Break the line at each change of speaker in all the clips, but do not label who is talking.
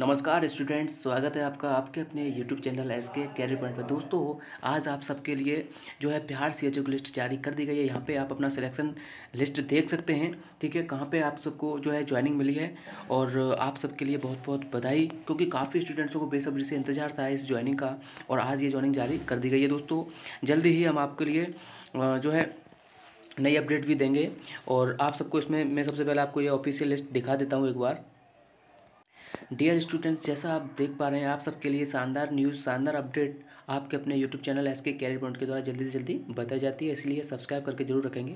नमस्कार स्टूडेंट्स स्वागत है आपका आपके अपने YouTube channel S K career point पर दोस्तों आज आप सबके लिए जो है बिहार सी एच ओ की लिस्ट जारी कर दी गई है यहाँ पे आप अपना सिलेक्शन लिस्ट देख सकते हैं ठीक है कहाँ पे आप सबको जो है ज्वाइनिंग मिली है और आप सबके लिए बहुत बहुत बधाई क्योंकि काफ़ी स्टूडेंट्सों को बेसब्री से इंतजार था इस ज्वाइनिंग का और आज ये ज्वाइनिंग जारी कर दी गई है दोस्तों जल्दी ही हम आपके लिए जो है नई अपडेट भी देंगे और आप सबको इसमें मैं सबसे पहले आपको ये ऑफिशियल लिस्ट दिखा देता हूँ एक बार डियर स्टूडेंट्स जैसा आप देख पा रहे हैं आप सबके लिए शानदार न्यूज़ शानदार अपडेट आपके अपने YouTube channel S K career point के द्वारा जल्दी से जल्दी बताई जाती है इसलिए सब्सक्राइब करके जरूर रखेंगे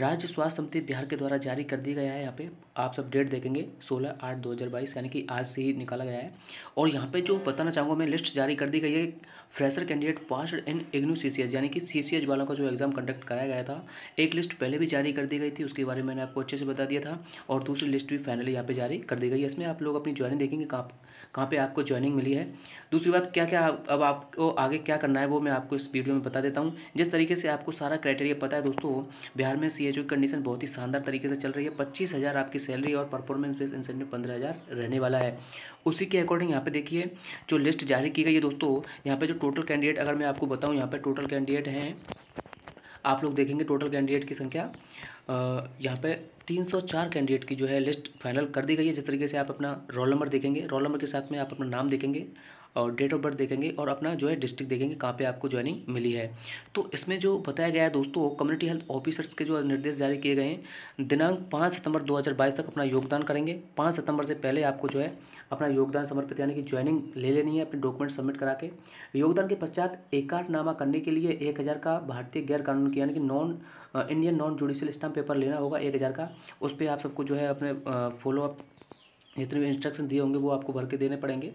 राज्य स्वास्थ्य समिति बिहार के द्वारा जारी कर दिया गया है यहाँ पे आप सब डेट देखेंगे सोलह आठ दो हज़ार बाईस यानी कि आज से ही निकाला गया है और यहाँ पे जो बताना चाहूँगा मैं लिस्ट जारी कर दी गई है fresher candidate pass in IGNOU C यानी कि सी वालों का जो एग्ज़ाम कंडक्ट कराया गया था एक लिस्ट पहले भी जारी कर दी गई थी उसके बारे में मैंने आपको अच्छे से बता दिया था और दूसरी लिस्ट भी फाइनली यहाँ पर जारी कर दी गई है इसमें आप लोग अपनी ज्वाइनिंग देखेंगे कहाँ कहाँ पे आपको ज्वाइनिंग मिली है दूसरी बात क्या क्या अब आपको आगे क्या करना है वो मैं आपको इस वीडियो में बता देता हूँ जिस तरीके से आपको सारा क्राइटेरिया पता है दोस्तों बिहार में सी की कंडीशन बहुत ही शानदार तरीके से चल रही है पच्चीस हज़ार आपकी सैलरी और परफॉर्मेंस इंसेंट इंसेंटिव पंद्रह हज़ार रहने वाला है उसी के अकॉर्डिंग यहाँ पे देखिए जो लिस्ट जारी की गई है दोस्तों यहाँ पे जो टोटल कैंडिडेट अगर मैं आपको बताऊँ यहाँ पे टोटल कैंडिडेट हैं आप लोग देखेंगे टोटल कैंडिडेट की संख्या यहाँ पे 304 कैंडिडेट की जो है लिस्ट फाइनल कर दी गई है जिस तरीके से आप अपना रोल नंबर देखेंगे रोल नंबर के साथ में आप अपना नाम देखेंगे और डेट ऑफ बर्थ देखेंगे और अपना जो है डिस्ट्रिक्ट देखेंगे कहाँ पे आपको ज्वाइनिंग मिली है तो इसमें जो बताया गया है दोस्तों कम्युनिटी हेल्थ ऑफिसर्स के जो निर्देश जारी किए गए हैं दिनांक पाँच सितंबर 2022 तक अपना योगदान करेंगे पाँच सितंबर से पहले आपको जो है अपना योगदान समर्पित यानी कि ज्वाइनिंग ले लेनी है अपने डॉक्यूमेंट सबमिट करा के योगदान के पश्चात आठनामा करने के लिए एक हज़ार का भारतीय गैर कानून की यानी कि non Indian non judicial stamp paper लेना होगा एक हज़ार का उस पर आप सबको जो है अपने फॉलोअप uh, जितने भी इंस्ट्रक्शन दिए होंगे वो आपको भर के देने पड़ेंगे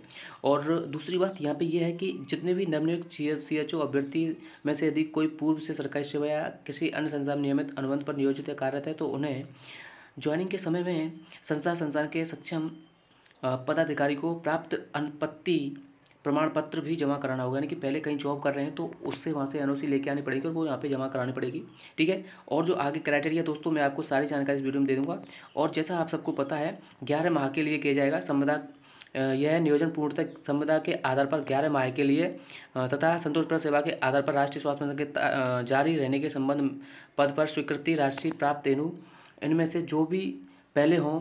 और दूसरी बात यहाँ पे ये है कि जितने भी नवनियुक्त सी एच ओ अभ्यर्थी में से यदि कोई पूर्व से सरकारी सेवा या किसी अन्य संस्था नियमित अनुबंध पर नियोजित या कार्यरत है तो उन्हें ज्वाइनिंग के समय में संस्था संस्थान के सक्षम पदाधिकारी को प्राप्त अनुपत्ति प्रमाण हम्म। पत्र भी जमा कराना होगा यानी कि पहले कहीं जॉब कर रहे हैं तो उससे वहाँ से एन लेके आनी पड़ेगी और वो यहाँ पर जमा करानी पड़ेगी ठीक है और जो आगे क्राइटेरिया दोस्तों मैं आपको सारी जानकारी इस वीडियो में दे दूँगा और जैसा आप सबको पता है ग्यारह माह के लिए किया जाएगा संविदा यह नियोजन पूर्णतः संविदा के आधार पर ग्यारह माह के लिए तथा संतोषप्रद सेवा के आधार पर राष्ट्रीय स्वास्थ्य मिशन के जारी रहने के संबंध पद पर स्वीकृति राशि प्राप्त तेनु इनमें से जो भी पहले हों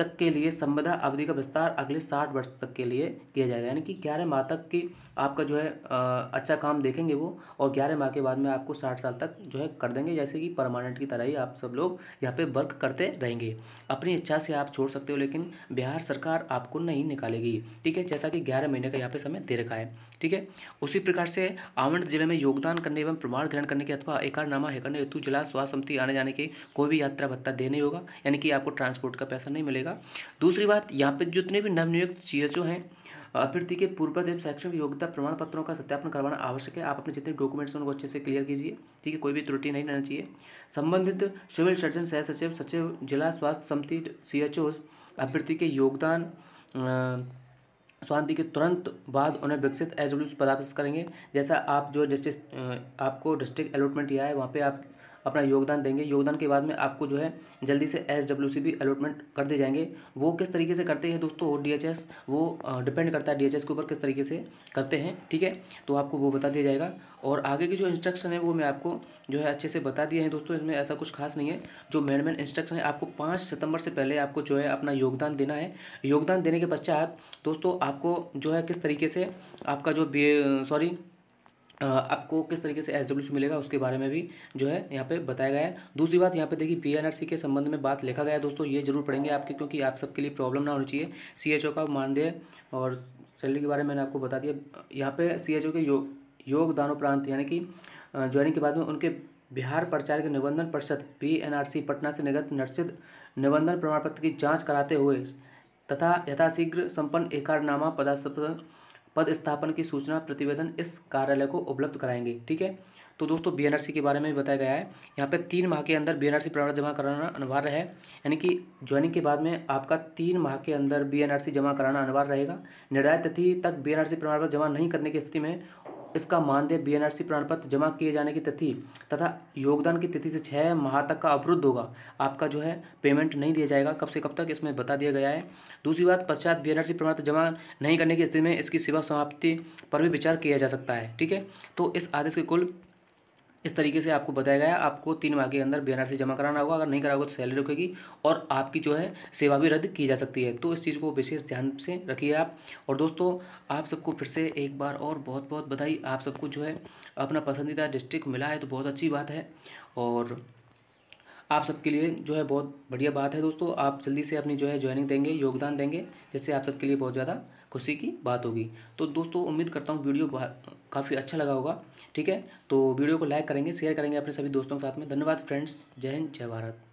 तक के लिए संबदा अवधि का विस्तार अगले साठ वर्ष तक के लिए किया जाएगा यानी कि ग्यारह माह तक की आपका जो है अच्छा काम देखेंगे वो और ग्यारह माह के बाद में आपको साठ साल तक जो है कर देंगे जैसे कि परमानेंट की तरह ही आप सब लोग यहाँ पे वर्क करते रहेंगे अपनी इच्छा से आप छोड़ सकते हो लेकिन बिहार सरकार आपको नहीं निकालेगी ठीक है जैसा कि ग्यारह महीने का यहाँ पर समय दे रखा है ठीक है उसी प्रकार से आवंट जिले में योगदान करने एवं प्रमाण ग्रहण करने के अथवा एकारनामा है करने हेतु जिला स्वास्थ्य समिति आने जाने की कोई भी यात्रा भत्ता देने होगा यानी कि आपको ट्रांसपोर्ट का पैसा नहीं मिलेगा रहेगा दूसरी बात यहाँ पे जितने भी नवनियुक्त सी एच हैं अभ्यर्थी के एवं शैक्षणिक योग्यता प्रमाण पत्रों का सत्यापन करवाना आवश्यक है आप अपने जितने डॉक्यूमेंट्स हैं उनको अच्छे से क्लियर कीजिए ठीक है कोई भी त्रुटि नहीं रहना चाहिए संबंधित सिविल सर्जन सह सचिव सचिव जिला स्वास्थ्य समिति सी एच ओ अभ्यर्थी के योगदान स्वांति के तुरंत बाद उन्हें विकसित एच डब्ल्यू करेंगे जैसा आप जो डिस्ट्रिक्ट आपको डिस्ट्रिक्ट अलॉटमेंट दिया है वहाँ पे आप अपना योगदान देंगे योगदान के बाद में आपको जो है जल्दी से एस डब्ल्यू सी भी अलॉटमेंट कर दिए जाएंगे वो किस तरीके से करते हैं दोस्तों डी एच एस वो डिपेंड करता है डी एच एस के ऊपर किस तरीके से करते हैं ठीक है तो आपको वो बता दिया जाएगा और आगे की जो इंस्ट्रक्शन है वो मैं आपको जो है अच्छे से बता दिए हैं दोस्तों इसमें ऐसा कुछ खास नहीं है जो मेन मेन इंस्ट्रक्शन है आपको पाँच सितंबर से पहले आपको जो है अपना योगदान देना है योगदान देने के पश्चात दोस्तों आपको जो है किस तरीके से आपका जो सॉरी आपको किस तरीके से एस डब्ल्यू मिलेगा उसके बारे में भी जो है यहाँ पे बताया गया है दूसरी बात यहाँ पे देखिए सी के संबंध में बात लिखा गया है दोस्तों ये जरूर पढ़ेंगे आपके क्योंकि आप सबके लिए प्रॉब्लम ना होनी चाहिए ओ का मानदेय और सैलरी के बारे में मैंने आपको बता दिया यहाँ पे ओ के योग योगदानोपरांत यानी कि ज्वाइनिंग के बाद में उनके बिहार प्रचार के निबंधन परिषद पी पटना से निगत नर्सिद निबंधन प्रमाण पत्र की जाँच कराते हुए तथा यथाशीघ्र संपन्न एकारनामा पदास्थ पद स्थापन की सूचना प्रतिवेदन इस कार्यालय को उपलब्ध कराएंगे ठीक है तो दोस्तों बीएनआरसी के बारे में बताया गया है यहाँ पे तीन माह के अंदर बीएनआरसी प्रमाण जमा कराना अनिवार्य है यानी कि ज्वाइनिंग के बाद में आपका तीन माह के अंदर बीएनआरसी जमा कराना अनिवार्य रहेगा निर्धारित तिथि तक बीएनआरसी प्रमाण पत्र जमा नहीं करने की स्थिति में इसका मानदेय बीएनआरसी प्रमाणपत्र जमा किए जाने की तिथि तथा योगदान की तिथि से छः माह तक का अवरुद्ध होगा आपका जो है पेमेंट नहीं दिया जाएगा कब से कब तक इसमें बता दिया गया है दूसरी बात पश्चात बीएनआरसी प्रमाणपत्र जमा नहीं करने की स्थिति में इसकी सेवा समाप्ति पर भी विचार किया जा सकता है ठीक है तो इस आदेश के कुल इस तरीके से आपको बताया गया आपको तीन माह के अंदर बी सी जमा कराना होगा अगर नहीं कराओगे तो सैलरी रुकेगी और आपकी जो है सेवा भी रद्द की जा सकती है तो इस चीज़ को विशेष ध्यान से रखिए आप और दोस्तों आप सबको फिर से एक बार और बहुत बहुत बधाई आप सबको जो है अपना पसंदीदा डिस्ट्रिक्ट मिला है तो बहुत अच्छी बात है और आप सबके लिए जो है बहुत बढ़िया बात है दोस्तों आप जल्दी से अपनी जो है ज्वाइनिंग देंगे योगदान देंगे जिससे आप सबके लिए बहुत ज़्यादा खुशी की बात होगी तो दोस्तों उम्मीद करता हूँ वीडियो काफ़ी अच्छा लगा होगा ठीक है तो वीडियो को लाइक करेंगे शेयर करेंगे अपने सभी दोस्तों के साथ में धन्यवाद फ्रेंड्स जय हिंद जय भारत